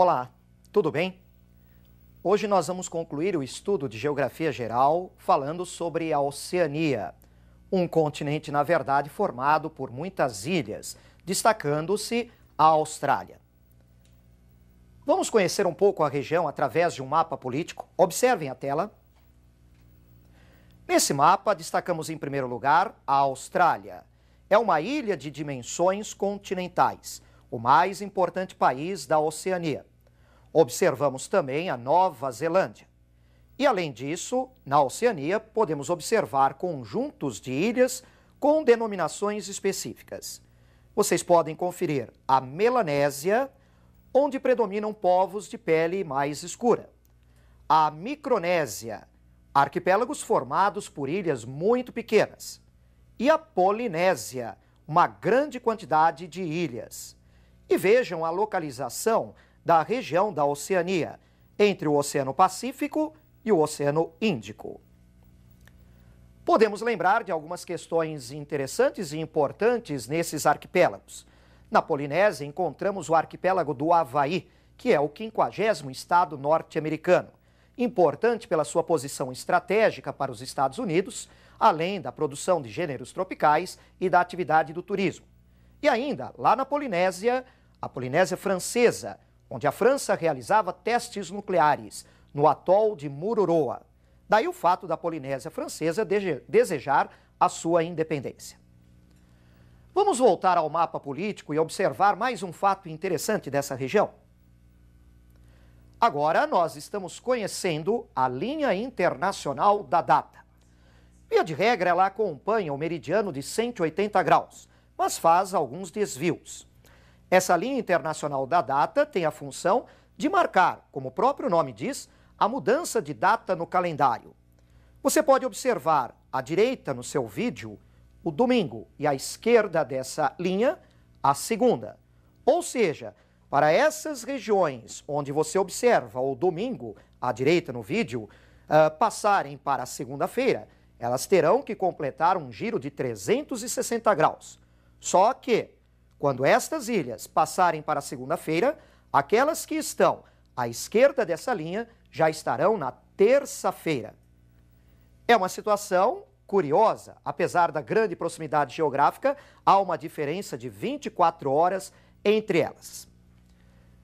Olá, tudo bem? Hoje nós vamos concluir o estudo de Geografia Geral falando sobre a Oceania, um continente, na verdade, formado por muitas ilhas, destacando-se a Austrália. Vamos conhecer um pouco a região através de um mapa político. Observem a tela. Nesse mapa, destacamos em primeiro lugar a Austrália. É uma ilha de dimensões continentais, o mais importante país da Oceania. Observamos também a Nova Zelândia. E além disso, na Oceania, podemos observar conjuntos de ilhas com denominações específicas. Vocês podem conferir a Melanésia, onde predominam povos de pele mais escura. A Micronésia, arquipélagos formados por ilhas muito pequenas. E a Polinésia, uma grande quantidade de ilhas. E vejam a localização da região da Oceania, entre o Oceano Pacífico e o Oceano Índico. Podemos lembrar de algumas questões interessantes e importantes nesses arquipélagos. Na Polinésia, encontramos o arquipélago do Havaí, que é o 50 estado norte-americano. Importante pela sua posição estratégica para os Estados Unidos, além da produção de gêneros tropicais e da atividade do turismo. E ainda, lá na Polinésia, a Polinésia Francesa, onde a França realizava testes nucleares no atol de Mururoa. Daí o fato da Polinésia Francesa desejar a sua independência. Vamos voltar ao mapa político e observar mais um fato interessante dessa região. Agora nós estamos conhecendo a linha internacional da data. Via de regra, ela acompanha o meridiano de 180 graus, mas faz alguns desvios. Essa linha internacional da data tem a função de marcar, como o próprio nome diz, a mudança de data no calendário. Você pode observar à direita no seu vídeo o domingo e à esquerda dessa linha a segunda. Ou seja, para essas regiões onde você observa o domingo à direita no vídeo uh, passarem para a segunda-feira, elas terão que completar um giro de 360 graus. Só que quando estas ilhas passarem para segunda-feira, aquelas que estão à esquerda dessa linha já estarão na terça-feira. É uma situação curiosa. Apesar da grande proximidade geográfica, há uma diferença de 24 horas entre elas.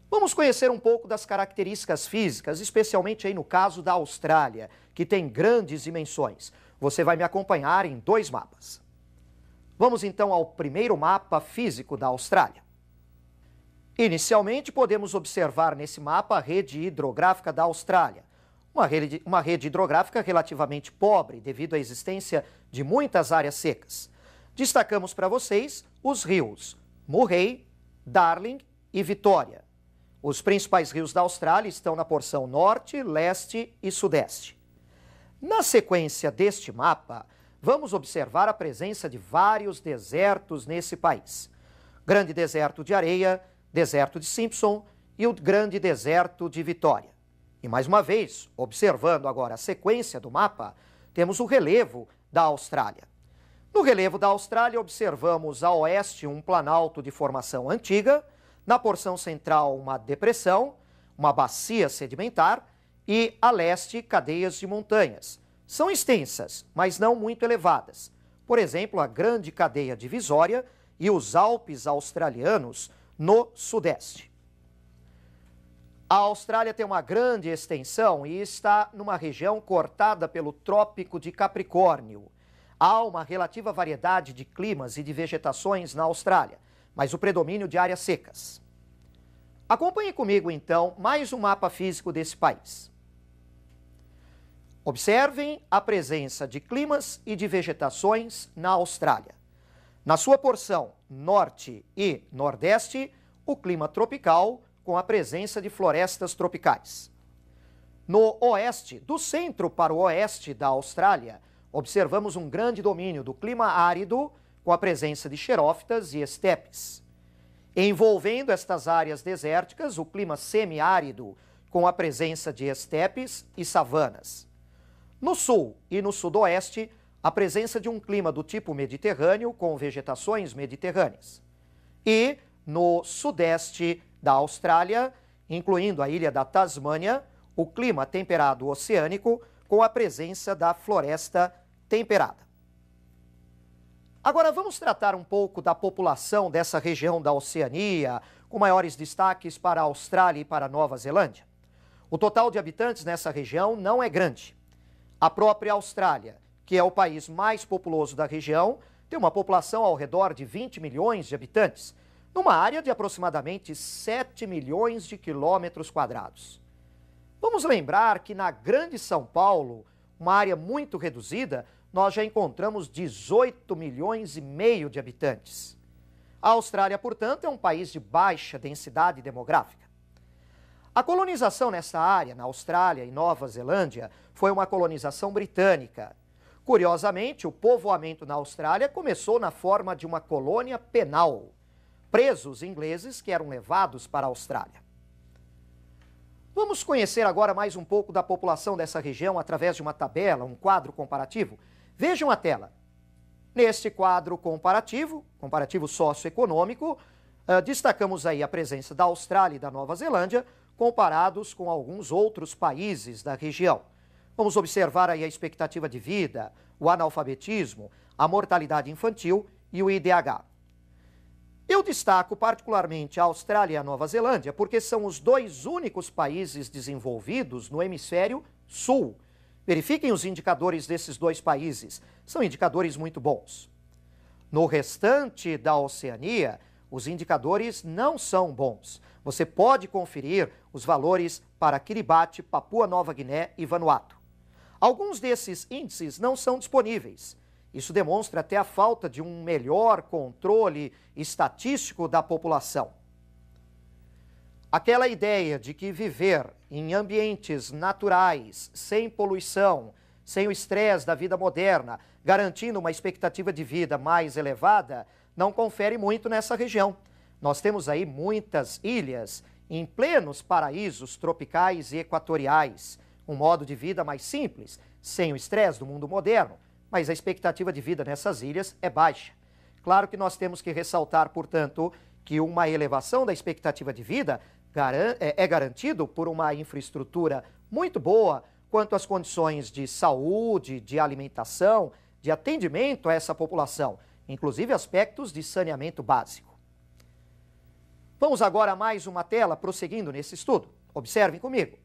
Vamos conhecer um pouco das características físicas, especialmente aí no caso da Austrália, que tem grandes dimensões. Você vai me acompanhar em dois mapas. Vamos então ao primeiro mapa físico da Austrália. Inicialmente, podemos observar nesse mapa a rede hidrográfica da Austrália. Uma rede, uma rede hidrográfica relativamente pobre devido à existência de muitas áreas secas. Destacamos para vocês os rios Murray, Darling e Vitória. Os principais rios da Austrália estão na porção norte, leste e sudeste. Na sequência deste mapa, vamos observar a presença de vários desertos nesse país. Grande Deserto de Areia, Deserto de Simpson e o Grande Deserto de Vitória. E mais uma vez, observando agora a sequência do mapa, temos o relevo da Austrália. No relevo da Austrália, observamos a oeste um planalto de formação antiga, na porção central, uma depressão, uma bacia sedimentar e a leste, cadeias de montanhas são extensas, mas não muito elevadas. Por exemplo, a Grande Cadeia Divisória e os Alpes Australianos no Sudeste. A Austrália tem uma grande extensão e está numa região cortada pelo Trópico de Capricórnio. Há uma relativa variedade de climas e de vegetações na Austrália, mas o predomínio de áreas secas. Acompanhe comigo, então, mais um mapa físico desse país. Observem a presença de climas e de vegetações na Austrália. Na sua porção norte e nordeste, o clima tropical, com a presença de florestas tropicais. No oeste, do centro para o oeste da Austrália, observamos um grande domínio do clima árido, com a presença de xerófitas e estepes. Envolvendo estas áreas desérticas, o clima semiárido, com a presença de estepes e savanas. No sul e no sudoeste, a presença de um clima do tipo mediterrâneo com vegetações mediterrâneas. E no sudeste da Austrália, incluindo a ilha da Tasmânia, o clima temperado oceânico com a presença da floresta temperada. Agora vamos tratar um pouco da população dessa região da Oceania, com maiores destaques para a Austrália e para a Nova Zelândia. O total de habitantes nessa região não é grande. A própria Austrália, que é o país mais populoso da região, tem uma população ao redor de 20 milhões de habitantes, numa área de aproximadamente 7 milhões de quilômetros quadrados. Vamos lembrar que na Grande São Paulo, uma área muito reduzida, nós já encontramos 18 milhões e meio de habitantes. A Austrália, portanto, é um país de baixa densidade demográfica. A colonização nessa área, na Austrália e Nova Zelândia, foi uma colonização britânica. Curiosamente, o povoamento na Austrália começou na forma de uma colônia penal. Presos ingleses que eram levados para a Austrália. Vamos conhecer agora mais um pouco da população dessa região através de uma tabela, um quadro comparativo. Vejam a tela. Neste quadro comparativo, comparativo socioeconômico, eh, destacamos aí a presença da Austrália e da Nova Zelândia, comparados com alguns outros países da região. Vamos observar aí a expectativa de vida, o analfabetismo, a mortalidade infantil e o IDH. Eu destaco particularmente a Austrália e a Nova Zelândia porque são os dois únicos países desenvolvidos no hemisfério sul. Verifiquem os indicadores desses dois países, são indicadores muito bons. No restante da Oceania, os indicadores não são bons. Você pode conferir os valores para Kiribati, Papua Nova Guiné e Vanuatu. Alguns desses índices não são disponíveis. Isso demonstra até a falta de um melhor controle estatístico da população. Aquela ideia de que viver em ambientes naturais, sem poluição, sem o estresse da vida moderna, garantindo uma expectativa de vida mais elevada, não confere muito nessa região. Nós temos aí muitas ilhas em plenos paraísos tropicais e equatoriais. Um modo de vida mais simples, sem o estresse do mundo moderno, mas a expectativa de vida nessas ilhas é baixa. Claro que nós temos que ressaltar, portanto, que uma elevação da expectativa de vida é, é garantido por uma infraestrutura muito boa quanto às condições de saúde, de alimentação, de atendimento a essa população, inclusive aspectos de saneamento básico. Vamos agora a mais uma tela, prosseguindo nesse estudo. Observem comigo.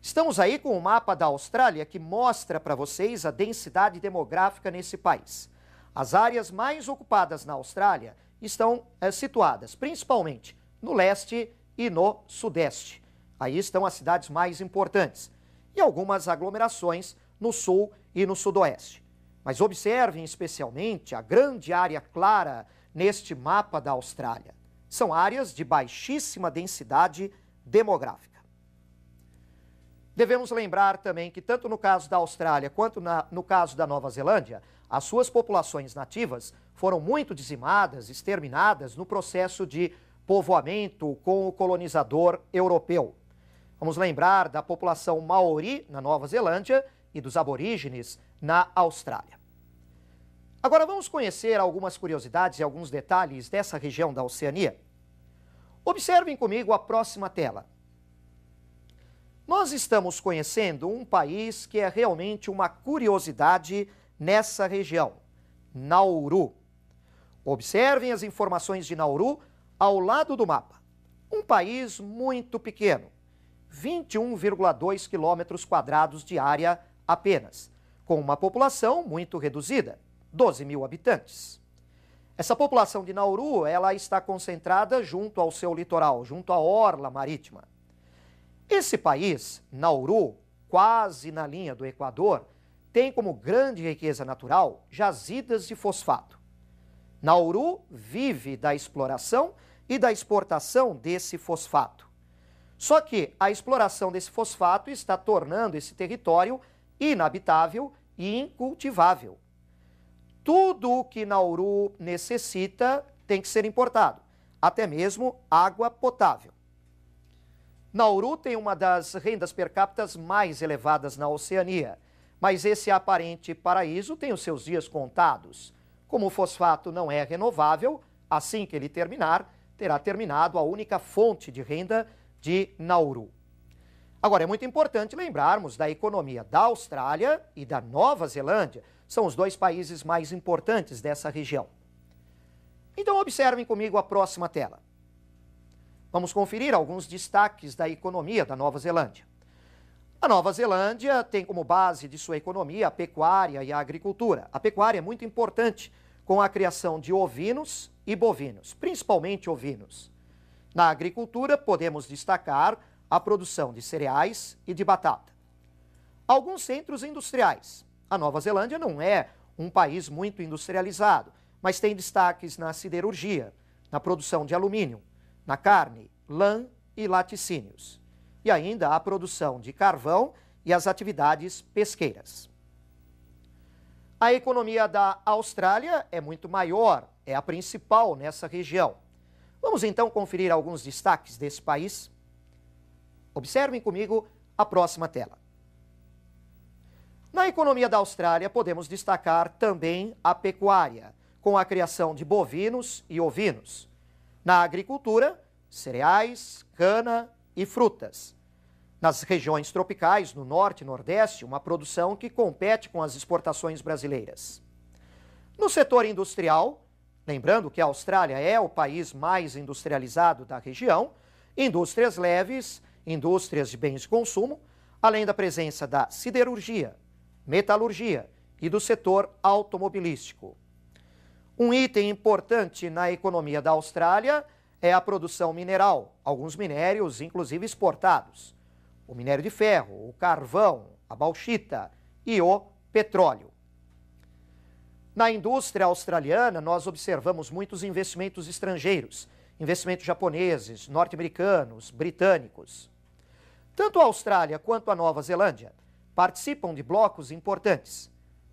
Estamos aí com o mapa da Austrália que mostra para vocês a densidade demográfica nesse país. As áreas mais ocupadas na Austrália estão é, situadas principalmente no leste e no sudeste. Aí estão as cidades mais importantes e algumas aglomerações no sul e no sudoeste. Mas observem especialmente a grande área clara neste mapa da Austrália. São áreas de baixíssima densidade demográfica. Devemos lembrar também que, tanto no caso da Austrália quanto na, no caso da Nova Zelândia, as suas populações nativas foram muito dizimadas, exterminadas no processo de povoamento com o colonizador europeu. Vamos lembrar da população maori na Nova Zelândia e dos aborígenes na Austrália. Agora vamos conhecer algumas curiosidades e alguns detalhes dessa região da Oceania. Observem comigo a próxima tela. Nós estamos conhecendo um país que é realmente uma curiosidade nessa região, Nauru. Observem as informações de Nauru ao lado do mapa. Um país muito pequeno, 21,2 quilômetros quadrados de área apenas, com uma população muito reduzida. 12 mil habitantes. Essa população de Nauru ela está concentrada junto ao seu litoral, junto à orla marítima. Esse país, Nauru, quase na linha do Equador, tem como grande riqueza natural jazidas de fosfato. Nauru vive da exploração e da exportação desse fosfato. Só que a exploração desse fosfato está tornando esse território inabitável e incultivável tudo o que Nauru necessita tem que ser importado, até mesmo água potável. Nauru tem uma das rendas per capita mais elevadas na Oceania, mas esse aparente paraíso tem os seus dias contados. Como o fosfato não é renovável, assim que ele terminar, terá terminado a única fonte de renda de Nauru. Agora, é muito importante lembrarmos da economia da Austrália e da Nova Zelândia. São os dois países mais importantes dessa região. Então, observem comigo a próxima tela. Vamos conferir alguns destaques da economia da Nova Zelândia. A Nova Zelândia tem como base de sua economia a pecuária e a agricultura. A pecuária é muito importante com a criação de ovinos e bovinos, principalmente ovinos. Na agricultura, podemos destacar a produção de cereais e de batata. Alguns centros industriais. A Nova Zelândia não é um país muito industrializado, mas tem destaques na siderurgia, na produção de alumínio, na carne, lã e laticínios. E ainda a produção de carvão e as atividades pesqueiras. A economia da Austrália é muito maior, é a principal nessa região. Vamos então conferir alguns destaques desse país. Observem comigo a próxima tela. Na economia da Austrália, podemos destacar também a pecuária, com a criação de bovinos e ovinos. Na agricultura, cereais, cana e frutas. Nas regiões tropicais, no norte e nordeste, uma produção que compete com as exportações brasileiras. No setor industrial, lembrando que a Austrália é o país mais industrializado da região, indústrias leves indústrias de bens de consumo, além da presença da siderurgia, metalurgia e do setor automobilístico. Um item importante na economia da Austrália é a produção mineral, alguns minérios, inclusive exportados: o minério de ferro, o carvão, a bauxita e o petróleo. Na indústria australiana, nós observamos muitos investimentos estrangeiros investimentos japoneses, norte-americanos, britânicos. Tanto a Austrália quanto a Nova Zelândia participam de blocos importantes.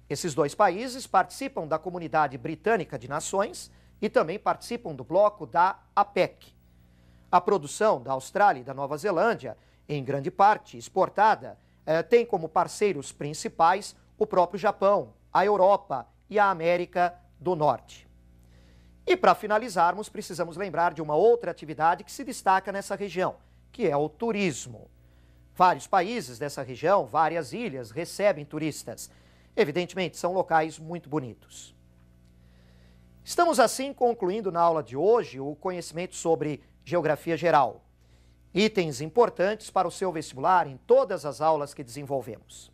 Esses dois países participam da Comunidade Britânica de Nações e também participam do bloco da APEC. A produção da Austrália e da Nova Zelândia, em grande parte exportada, eh, tem como parceiros principais o próprio Japão, a Europa e a América do Norte. E para finalizarmos, precisamos lembrar de uma outra atividade que se destaca nessa região, que é o turismo. Vários países dessa região, várias ilhas, recebem turistas. Evidentemente, são locais muito bonitos. Estamos assim concluindo na aula de hoje o conhecimento sobre geografia geral. Itens importantes para o seu vestibular em todas as aulas que desenvolvemos.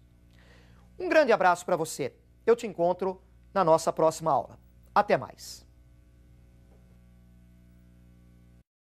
Um grande abraço para você. Eu te encontro na nossa próxima aula. Até mais.